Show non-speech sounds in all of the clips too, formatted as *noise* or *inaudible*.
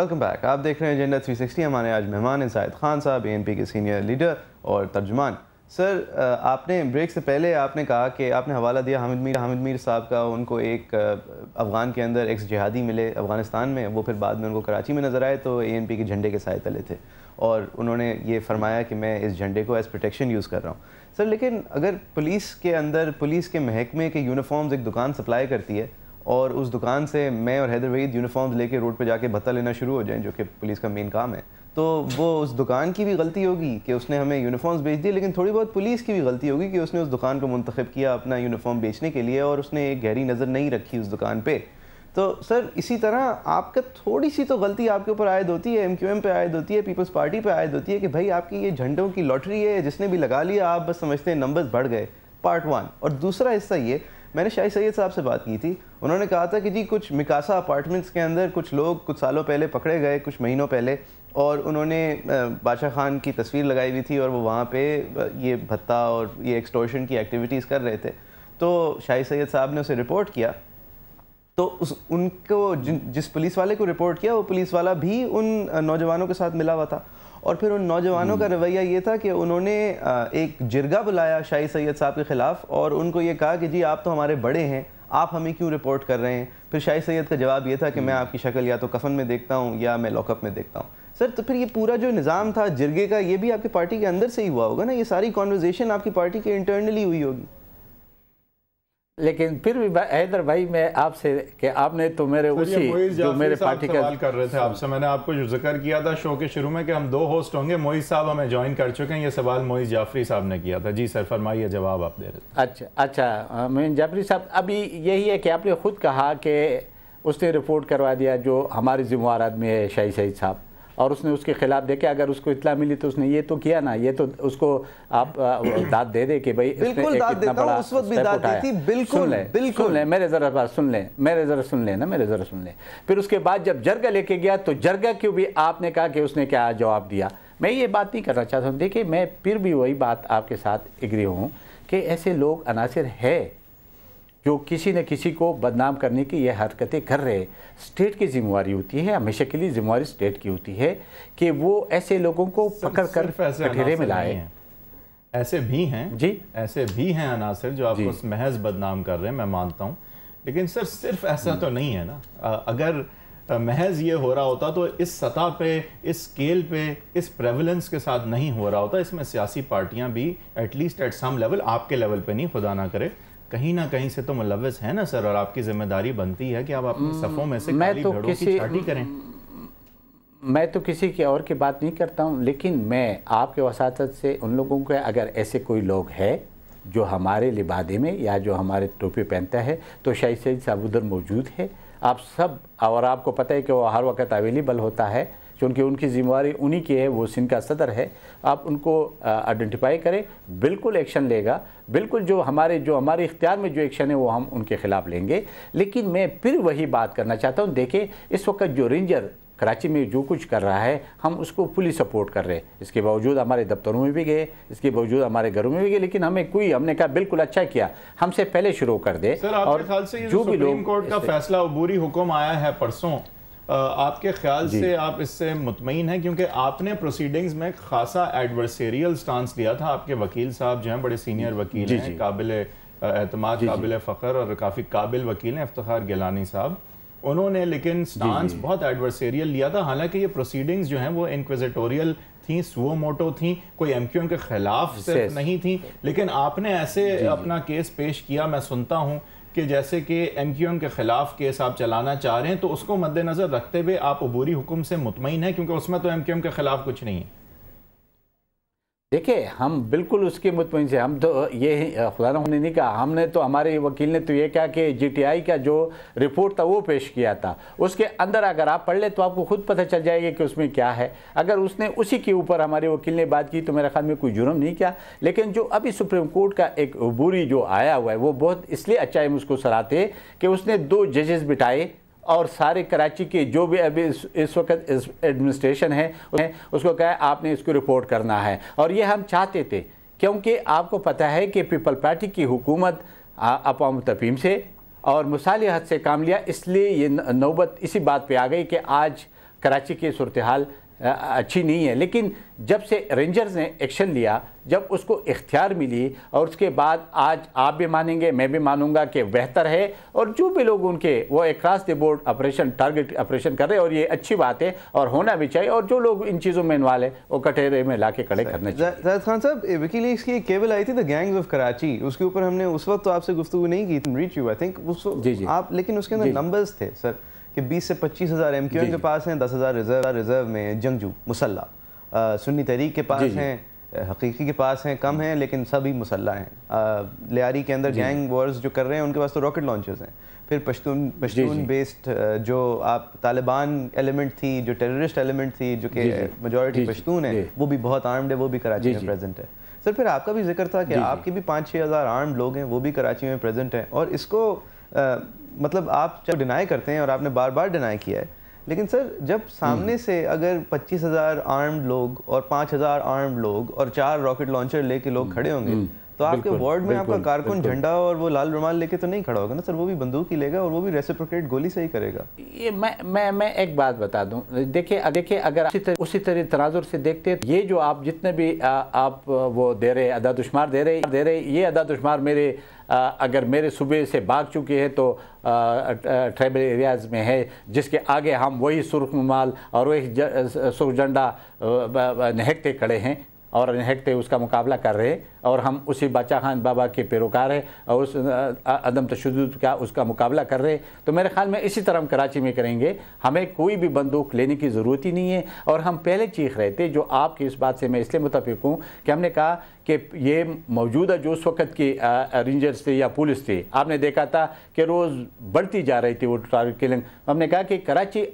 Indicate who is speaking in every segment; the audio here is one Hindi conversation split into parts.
Speaker 1: वेलकम बैक आप देख रहे हैं एजेंडा 360 हमारे आज मेहमान हैं जायद खान साहब पी के सीनियर लीडर और तर्जुमान सर आपने ब्रेक से पहले आपने कहा कि आपने हवाला दिया हामिद मीर हामिद मीर साहब का उनको एक अफ़गान के अंदर एक्स जिहादी मिले अफ़गानिस्तान में वो फिर बाद में उनको कराची में नज़र आए तो ए के झंडे के साय तले थे और उन्होंने ये फरमाया कि मैं इस झंडे को एज़ प्रोटेक्शन यूज़ कर रहा हूँ सर लेकिन अगर पुलिस के अंदर पुलिस के महकमे के यूनिफॉर्म्स एक दुकान सप्लाई करती है और उस दुकान से मैं और हैदर वहीद यूनिफॉर्म्स लेके रोड पे जाके भत्ता लेना शुरू हो जाएं जो कि पुलिस का मेन काम है तो वो उस दुकान की भी गलती होगी कि उसने हमें यूनिफॉर्म्स बेच दिए लेकिन थोड़ी बहुत पुलिस की भी गलती होगी कि उसने उस दुकान को मंतखब किया अपना यूनिफॉर्म बेचने के लिए और उसने एक गहरी नज़र नहीं रखी उस दुकान पर तो सर इसी तरह आपका थोड़ी सी तो गलती आपके ऊपर आयद होती है एम क्यू एम पर आयद होती है पीपल्स पार्टी पर आयद होती है कि भाई आपकी ये झंडों की लॉटरी है जिसने भी लगा लिया आप बस समझते हैं नंबर्स बढ़ गए पार्ट वन और दूसरा हिस्सा ये मैंने शाही सैयद साहब से बात की थी उन्होंने कहा था कि जी कुछ मिकासा अपार्टमेंट्स के अंदर कुछ लोग कुछ सालों पहले पकड़े गए कुछ महीनों पहले और उन्होंने बादशाह खान की तस्वीर लगाई हुई थी और वो वहाँ पे ये भत्ता और ये एक्सटोर्शन की एक्टिविटीज़ कर रहे थे तो शाही सैयद साहब ने उसे रिपोर्ट किया तो उस उनको जिस पुलिस वाले को रिपोर्ट किया वो पुलिस वाला भी उन नौजवानों के साथ मिला हुआ था और फिर उन नौजवानों का हम्म। रवैया ये था कि उन्होंने एक जिरगा बुलाया शाही सैयद साहब के ख़िलाफ़ और उनको ये कहा कि जी आप तो हमारे बड़े हैं आप हमें क्यों रिपोर्ट कर रहे हैं फिर शाही सैयद का जवाब ये था कि मैं हम्म। आपकी शक्ल या तो कफन में देखता हूँ या मैं लॉकअप में देखता हूँ सर तो फिर ये पूरा जो निज़ाम था जिरगे का ये भी आपकी पार्टी के अंदर से ही हुआ होगा ना ये सारी कॉन्वर्जेसन आपकी पार्टी के इंटरनली हुई होगी
Speaker 2: लेकिन फिर भी हैदर भाई मैं आपसे कि आपने तो मेरे उसी जो मेरे पार्टी का सवाल कर रहे थे आपसे
Speaker 3: मैंने आपको जो जिक्र किया था शो के शुरू में कि हम दो होस्ट होंगे मोहित साहब हमें ज्वाइन कर चुके हैं ये सवाल मोहित जाफरी साहब ने किया था जी सर फरमाइए जवाब
Speaker 2: आप दे रहे थे अच्छा अच्छा हाँ, मोहन जाफरी साहब अभी यही है कि आपने खुद कहा कि उसने रिपोर्ट करवा दिया जो हमारे जिम्मेवार आदमी है शाही सईद साहब और उसने उसके खिलाफ देखे अगर उसको इतला मिली तो उसने ये तो किया ना ये तो उसको आप दाद दे दे कि भाई बिल्कुल दाद देता हूं उस वक्त भी दाद बिल्कुल सुन ले, बिल्कुल सुन ले मेरे जरा बात सुन ले मेरे जरा सुन ले ना मेरे जरा सुन ले फिर उसके बाद जब जरगा लेके गया तो जरगा क्यों भी आपने कहा कि उसने क्या जवाब दिया मैं ये बात नहीं करना चाहता हूँ देखिए मैं फिर भी वही बात आपके साथ एग्री हूँ कि ऐसे लोग अनासर है जो किसी न किसी को बदनाम करने की यह हरकतें कर रहे स्टेट की जिम्मेवारी होती है हमेशा के लिए जिम्मेवारी स्टेट की होती है कि वो ऐसे लोगों को पकड़ कर कठेरे में लाए
Speaker 3: ऐसे भी हैं जी ऐसे भी हैं अनासर जो आपको महज बदनाम कर रहे हैं मैं मानता हूँ लेकिन सर सिर्फ ऐसा तो हम्म। नहीं है ना अगर महज ये हो रहा होता तो इस सतह पे इस स्केल पे इस प्रेवलेंस के साथ नहीं हो रहा होता इसमें सियासी पार्टियां भी एटलीस्ट एट सम लेवल आपके लेवल पे नहीं खुदा ना करे कहीं ना कहीं से तो मुलविस है ना सर और आपकी जिम्मेदारी बनती है कि आप अपने हम्म, सफ़ों में से मैं तो किसी की करें हम्म,
Speaker 2: मैं तो किसी की और की बात नहीं करता हूँ लेकिन मैं आपके वसात से उन लोगों के अगर ऐसे कोई लोग है जो हमारे लिबादे में या जो हमारे टोपी पहनता है तो शाही सैद साहब उधर मौजूद है आप सब और आपको पता है कि वो हर वक्त अवेलेबल होता है क्योंकि उनकी जिम्मेवारी उन्हीं की है वो सिंध का सदर है आप उनको आइडेंटिफाई करें बिल्कुल एक्शन लेगा बिल्कुल जो हमारे जो हमारे इख्तियार में जो एक्शन है वो हम उनके ख़िलाफ़ लेंगे लेकिन मैं फिर वही बात करना चाहता हूँ देखें इस वक्त जो रेंजर कराची में जो कुछ कर रहा है हम उसको फुली सपोर्ट कर रहे हैं इसके बावजूद हमारे दफ्तरों में भी गए इसके बावजूद हमारे घरों में भी गए लेकिन हमें कोई हमने कहा बिल्कुल अच्छा किया हमसे पहले शुरू कर दे सर, और जो भी लोग कोर्ट का फैसला
Speaker 3: बुरी हुक्म आया है परसों आपके ख्याल से आप इससे मुतमिन हैं क्योंकि आपने प्रोसीडिंग्स में खासा एडवर्सेरियल स्टांस लिया था आपके वकील साहब जो हैं बड़े सीनियर वकील हैं काबिल एतम काबिल फ़खर और काफ़ी काबिल वकील हैं इफ्तार गिलानी साहब उन्होंने लेकिन स्टांस बहुत एडवर्सेरियल लिया था हालांकि ये प्रोसीडिंग्स जो हैं वो इनक्विजिटोरियल थी सुओ मोटो थी कोई एम एम के खिलाफ सिर्फ नहीं थी लेकिन आपने ऐसे अपना केस पेश किया मैं सुनता हूँ कि जैसे कि एम क्यू एम के ख़िलाफ़ केस आप चलाना चाह रहे हैं तो उसको मद्देनज़र रखते हुए आप अबूरी हुक्म से मुतमिन हैं क्योंकि उसमें तो एम क्यू एम के ख़िलाफ़ कुछ नहीं है
Speaker 2: देखिए हम बिल्कुल उसके मुतमिन से हम तो ये खुदा ने नहीं कहा हमने तो हमारे वकील ने तो ये कहा कि जीटीआई का जो रिपोर्ट था वो पेश किया था उसके अंदर अगर आप पढ़ ले तो आपको खुद पता चल जाएगा कि उसमें क्या है अगर उसने उसी के ऊपर हमारे वकील ने बात की तो मेरे ख्याल में कोई जुर्म नहीं किया लेकिन जो अभी सुप्रीम कोर्ट का एक अबूरी जो आया हुआ है वो बहुत इसलिए अच्छा है उसको सराहते कि उसने दो जजेस बिठाए और सारे कराची के जो भी अभी इस, इस वक्त एडमिनिस्ट्रेशन है उसको कहा आपने इसको रिपोर्ट करना है और ये हम चाहते थे क्योंकि आपको पता है कि पीपल पार्टी की हुकूमत अपाम तफीम से और मुसालहत से काम लिया इसलिए ये नौबत इसी बात पे आ गई कि आज कराची की सूरत हाल अच्छी नहीं है लेकिन जब से रेंजर्स ने एक्शन लिया जब उसको इख्तियार मिली और उसके बाद आज आप भी मानेंगे मैं भी मानूंगा कि बेहतर है और जो भी लोग उनके वो एक the board operation target operation कर रहे हैं और ये अच्छी बात है और होना भी चाहिए और जो लोग इन चीज़ों में इन्वाल है वो कटेरे में ला के खड़े करने
Speaker 1: चाहिए खान साहब विकीलीक्स की एक केबल आई थी द गैंग्स ऑफ कराची उसके ऊपर हमने उस वक्त तो आपसे गुफ्तु नहीं की रीच यू आई थिंक आप लेकिन उसके अंदर नंबर्स थे सर कि 20 से पच्चीस हज़ार एम क्यू एम के पास हैं दस हज़ार रिजर्व रिजर्व में जंगजू मुसल्ला सुन्नी तहरीक के पास हैं हकीकी के पास हैं कम हैं लेकिन सभी मुसल्ला हैं लियारी के अंदर गैंग वॉर्स जो कर रहे हैं उनके पास तो रॉकेट लॉन्चर्स हैं फिर पश्तून पश्तून बेस्ड जो आप तालिबान एलिमेंट थी जो टेररिस्ट एलिमेंट थी जो कि मेजोरिटी पश्तून है वो भी बहुत आर्म्ड है वो भी कराची में प्रेजेंट है सर फिर आपका भी जिक्र था कि आपके भी पाँच छः हज़ार आर्म्ड लोग हैं वो भी कराची में प्रेजेंट हैं और इसको आ, मतलब आप जब डिनाई करते हैं और आपने बार बार डिनाई किया है लेकिन सर जब सामने हम्म। से अगर 25000 आर्म्ड लोग और 5000 आर्म्ड लोग और चार रॉकेट लॉन्चर लेके लोग हम्म। खड़े होंगे हम्म। तो आपके वार्ड में आपका कारकुन झंडा और वो लाल रुमाल लेके तो नहीं खड़ा होगा ना सर वो भी बंदूक ही लेगा और वो भी रेसिप्रोकेट गोली से ही करेगा
Speaker 2: ये मैं मैं मैं एक बात बता दूं देखिए देखिए अगर उसी तरह उसी तरह तनाजुर से देखते तो ये जो आप जितने भी आ, आप वो दे रहे अदादुशमार दे रहे दे रहे ये अदादुशमार मेरे आ, अगर मेरे सूबे से भाग चुके हैं तो ट्राइबल एरियाज़ में है जिसके आगे हम वही सुर्ख माल और वही सुर्ख झंडा नहकते खड़े हैं और नहकते उसका मुकाबला कर रहे हैं और हम उसी बादशाह खान बाबा के पैरोकार हैं और उस अदम तशद का उसका मुकाबला कर रहे हैं तो मेरे ख्याल में इसी तरह हम कराची में करेंगे हमें कोई भी बंदूक लेने की ज़रूरत ही नहीं है और हम पहले चीख रहे थे जो आपकी इस बात से मैं इसलिए मुतफिक हूँ कि हमने कहा कि ये मौजूदा जो उस वक्त की रेंजर्स थे या पुलिस थे आपने देखा था कि रोज़ बढ़ती जा रही थी वो टारगेट किलिंग हमने कहा कि कराची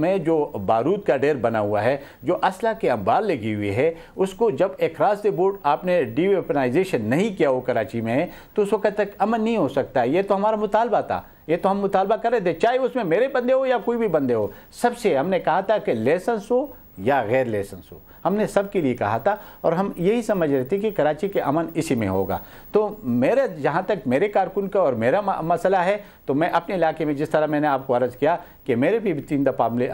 Speaker 2: में जो बारूद का डेर बना हुआ है जो असला के अंबार लगी हुई है उसको जब एक रास्ते बोर्ड आपने डी वेपनाइजेशन नहीं किया हो कराची में तो उस वक्त तक अमन नहीं हो सकता ये तो हमारा मुतालबा था ये तो हम मुतालबा कर रहे थे चाहे उसमें मेरे बंदे हो या कोई भी बंदे हो सबसे हमने कहा था कि लेसेंस हो या गैर लेसेंस हो हमने सब के लिए कहा था और हम यही समझ रहे थे कि कराची के अमन इसी में होगा तो मेरे जहाँ तक मेरे कारकुन का और मेरा मसला है तो मैं अपने इलाके में जिस तरह मैंने आपको अर्ज किया कि मेरे भी तीन दफ़ा हमले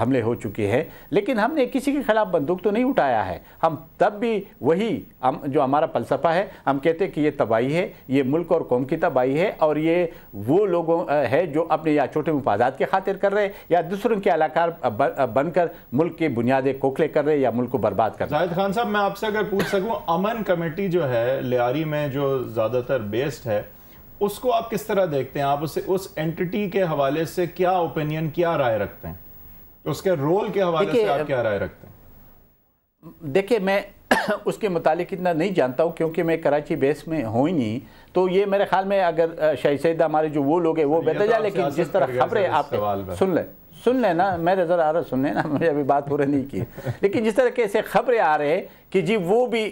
Speaker 2: हमले हो चुके हैं लेकिन हमने किसी के खिलाफ बंदूक तो नहीं उठाया है हम तब भी वही हम जो हमारा फलसफा है हम कहते हैं कि ये तबाही है ये मुल्क और कौम की तबाही है और ये वो लोगों है जो अपने या छोटे मुफादात के खातिर कर रहे हैं या दूसरों के अलाकार बनकर मुल्क के बुनियादे कोखले कर रहे हैं या मुल्क को बर्बाद कर रहे
Speaker 3: हैं खान साहब मैं आपसे अगर पूछ सकूँ अमन कमेटी जो है लियारी में जो ज़्यादातर बेस्ड है उसको आप किस तरह देखते हैं आप उसे उस एंटिटी के हवाले से क्या ओपिनियन क्या राय रखते हैं उसके रोल के हवाले से आप क्या राय
Speaker 2: रखते हैं देखिए मैं *clears throat* उसके मुतालिक इतना नहीं जानता हूँ क्योंकि मैं कराची बेस में हूँ ही नहीं तो ये मेरे ख्याल में अगर शाह हमारे जो वो लोग हैं वो बेहतर जाए तो लेकिन जिस तरह खबरें आप सुन लें सुन लेना मैं नज़र आ रहा सुन लेना मुझे अभी बात पूरी नहीं की लेकिन जिस तरह के ऐसे खबरें आ रहे हैं कि जी वो भी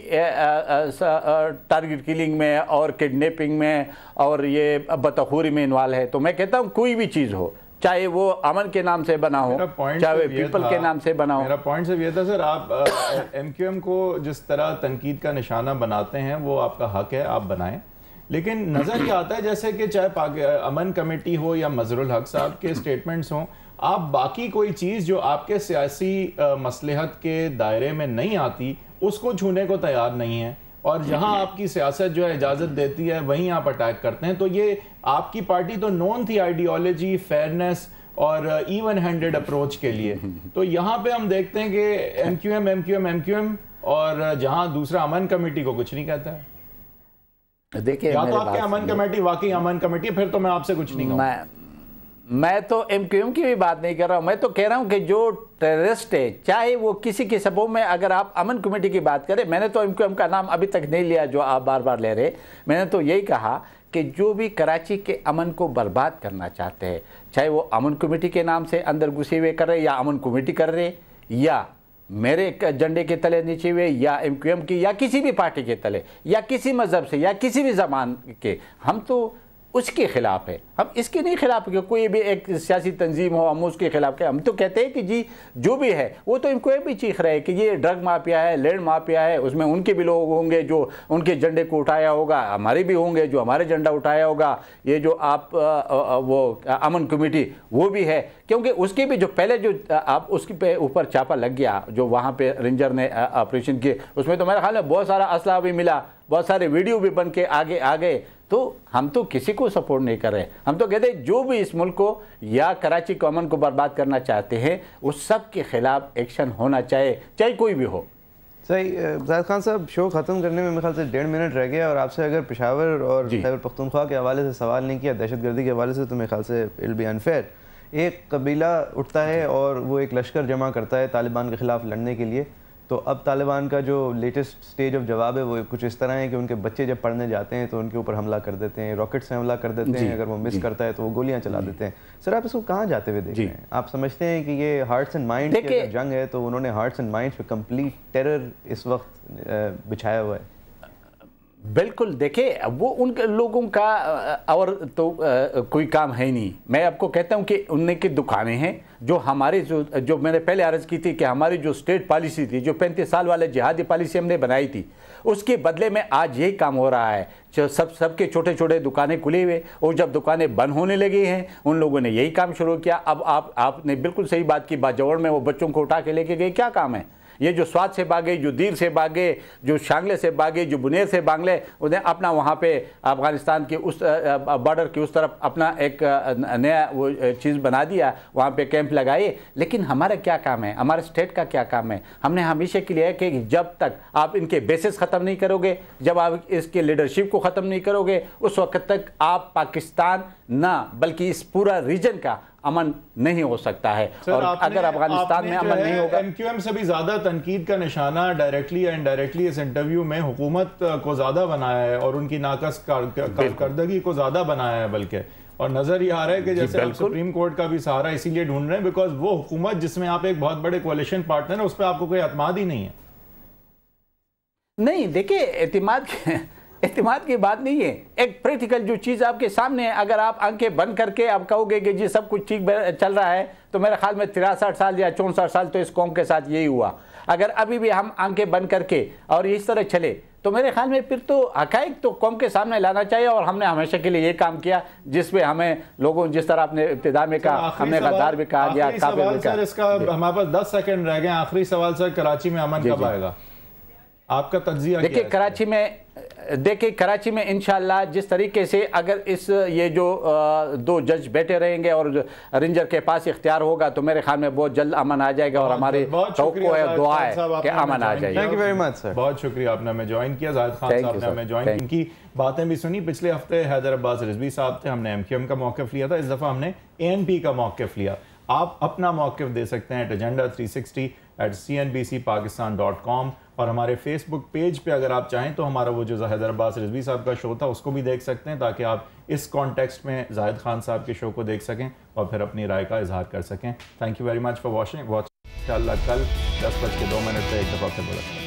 Speaker 2: टारगेट किलिंग में और किडनेपिंग में और ये बतखोरी में इन्वाल्व है तो मैं कहता हूँ कोई भी चीज़ हो चाहे वो अमन के नाम से बना हो चाहे पीपल के नाम से बना हो मेरा
Speaker 3: पॉइंट सिर्फ ये था सर आप एम क्यू एम को जिस तरह तनकीद का निशाना बनाते हैं वो आपका हक है आप बनाएं लेकिन नज़र क्या आता है जैसे कि चाहे अमन कमेटी हो या मजरुल हक साहब के स्टेटमेंट्स हों आप बाकी कोई चीज़ जो आपके सियासी मसलहत के दायरे में नहीं आती उसको छूने को तैयार नहीं है और जहां आपकी सियासत जो है इजाज़त देती है वहीं आप अटैक करते हैं तो ये आपकी पार्टी तो नॉन थी आइडियोलॉजी फेयरनेस और इवन हैंडेड अप्रोच के लिए तो यहाँ पे हम देखते हैं कि M Q M M Q M M Q M और जहाँ दूसरा अमन कमेटी को कुछ नहीं कहता है
Speaker 2: देखिए तो आपके अमन कमेटी वाकई अमन कमेटी फिर तो मैं आपसे कुछ नहीं मैं मैं तो एम क्यू की भी बात नहीं कर रहा हूँ मैं तो कह रहा हूँ कि जो टेररिस्ट है चाहे वो किसी की सबों में अगर आप अमन कमेटी की बात करें मैंने तो एम का नाम अभी तक नहीं लिया जो आप बार बार ले रहे मैंने तो यही कहा कि जो भी कराची के अमन को बर्बाद करना चाहते हैं चाहे वो अमन कमेटी के नाम से अंदर घुसे हुए कर रहे या अमन कमेटी कर रहे या मेरे झंडे के तले नीचे हुए या एम की या किसी भी पार्टी के तले या किसी मज़हब से या किसी भी जबान के हम तो उसके खिलाफ है हम इसके नहीं खिलाफ क्यों कोई भी एक सियासी तंजीम हो हम उसके खिलाफ क्या हम तो कहते हैं कि जी जो भी है वो तो इनको भी चीख रहे हैं कि ये ड्रग माफिया है लैंड माफिया है उसमें उनके भी लोग होंगे जो उनके झंडे को उठाया होगा हमारे भी होंगे जो हमारे झंडा उठाया होगा ये जो आप आ, आ, वो अमन कमेटी वो भी है क्योंकि उसके भी जो पहले जो आप उसके पे ऊपर छापा लग गया जो वहाँ पर रेंजर ने ऑपरेशन किए उसमें तो मेरा ख्याल में बहुत सारा असला भी मिला बहुत सारे वीडियो भी बन के आगे आ गए तो हम तो किसी को सपोर्ट नहीं कर रहे हम तो कहते जो भी इस मुल्क को या कराची कॉमन को बर्बाद करना चाहते हैं उस सब के ख़िलाफ़ एक्शन होना
Speaker 1: चाहिए चाहे कोई भी हो सही जाहिर खान साहब शो ख़त्म करने में मेरे ख्याल से डेढ़ मिनट रह गया और आपसे अगर पेशावर और खैबर पख्तनख्वा के हवाले से सवाल नहीं किया दहशत गर्दी के हवाले से तो मेरे ख्याल से इल बी अनफेयर एक कबीला उठता है और वो एक लश्कर जमा करता है तालिबान के ख़िलाफ़ लड़ने के लिए तो अब तालिबान का जो लेटेस्ट स्टेज ऑफ जवाब है वो कुछ इस तरह है कि उनके बच्चे जब पढ़ने जाते हैं तो उनके ऊपर हमला कर देते हैं रॉकेट से हमला कर देते हैं अगर वो मिस करता है तो वो गोलियां चला देते हैं सर आप इसको कहाँ जाते हुए देख रहे हैं आप समझते हैं कि ये हार्ट्स एंड माइंड जंग है तो उन्होंने हार्ट्स एंड माइंड पे कम्प्लीट टेरर इस वक्त बिछाया हुआ है बिल्कुल देखिए वो उन लोगों का और तो आ, कोई काम है नहीं
Speaker 2: मैं आपको कहता हूँ कि उनकी दुकानें हैं जो हमारे जो जो मैंने पहले अर्ज़ की थी कि हमारी जो स्टेट पॉलिसी थी जो पैंतीस साल वाले जिहादी पॉलिसी हमने बनाई थी उसके बदले में आज यही काम हो रहा है जो सब सबके छोटे छोटे दुकानें खुले हुए और जब दुकानें बंद होने लगी हैं उन लोगों ने यही काम शुरू किया अब आप आपने बिल्कुल सही बात की बाजौड़ में वो बच्चों को उठा के लेके गए क्या काम है ये जो स्वाद से भागे जो दीर से भागे जो शांगले से भागे जो बुनेर से बांगले उन्हें अपना वहाँ पे अफ़गानिस्तान के उस बॉर्डर के उस तरफ अपना एक नया वो चीज़ बना दिया वहाँ पे कैंप लगाए लेकिन हमारा क्या काम है हमारे स्टेट का क्या काम है हमने हमेशा के लिए है कि जब तक आप इनके बेसिस ख़त्म नहीं करोगे जब आप इसके लीडरशिप को ख़त्म नहीं करोगे उस वक्त तक आप पाकिस्तान ना बल्कि इस पूरा रीजन का अमन नहीं हो सकता है और अगर अफगानिस्तान में अमन नहीं होगा
Speaker 3: एमक्यूएम से भी ज्यादा तनकीद का निशाना डायरेक्टली या इनडायरेक्टली इस इंटरव्यू में हुकूमत को ज्यादा बनाया है और उनकी नाकस कारकर्दगी को ज्यादा बनाया है बल्कि और नजर ये आ रहा है कि जैसे आप सुप्रीम कोर्ट का भी सहारा इसीलिए ढूंढ रहे हैं बिकॉज वो हुकूमत जिसमें आप एक बहुत बड़े कोलिशन पार्टनर है उस
Speaker 2: पर आपको कोई अतमाद ही नहीं है नहीं देखिए एतमाद अहतमाद की बात नहीं है एक प्रैक्टिकल जो चीज़ आपके सामने है अगर आप आंखें बंद करके आप कहोगे कि जी सब कुछ ठीक चल रहा है तो मेरे ख्याल में तिरासठ साल या चौंसठ साल तो इस कौम के साथ यही हुआ अगर अभी भी हम आंखें बंद करके और इस तरह चले तो मेरे ख्याल में फिर तो हकैक तो कौम के सामने लाना चाहिए और हमने हमेशा के लिए ये काम किया जिसमें हमें लोगों जिस तरह आपने इब्तदा में कहा हमने गद्दार भी कहा गया हमारे
Speaker 3: पास दस सेकेंड रह गए आखिरी सवाल सर कराची में अमन कब आएगा
Speaker 2: आपका तजिया देखिए कराची में देखिए कराची में इनशाला जिस तरीके से अगर इस ये जो दो जज बैठे रहेंगे और रेंजर के पास इख्तियार होगा तो मेरे ख्याल में बहुत जल्द अमन आ जाएगा और हमारे है दुआ है कि अमन आ जाएगी thank you very
Speaker 3: much sir बहुत शुक्रिया आपने हमें ज्वाइन किया जाहिद खान साहब ने हमें ज्वाइन इनकी बातें भी सुनी पिछले हफ्ते हैदर अब्बास रिजवी साहब थे हमने एम का मौकफ लिया था इस दफ़ा हमने ए का मौकफ लिया आप अपना मौकफ दे सकते हैं at agenda three sixty eight C N B C Pakistan dot com और हमारे फेसबुक पेज पे अगर आप चाहें तो हमारा वो जो जाहिद अब्बास रिजवी साहब का शो था उसको भी देख सकते हैं ताकि आप इस कॉन्टेक्स्ट में जाहिद खान साहब के शो को देख सकें और फिर अपनी राय का इजहार कर सकें thank you very much for watching watch in कल दस बज के दो मिनट पर एक दफ़ा फिर बोला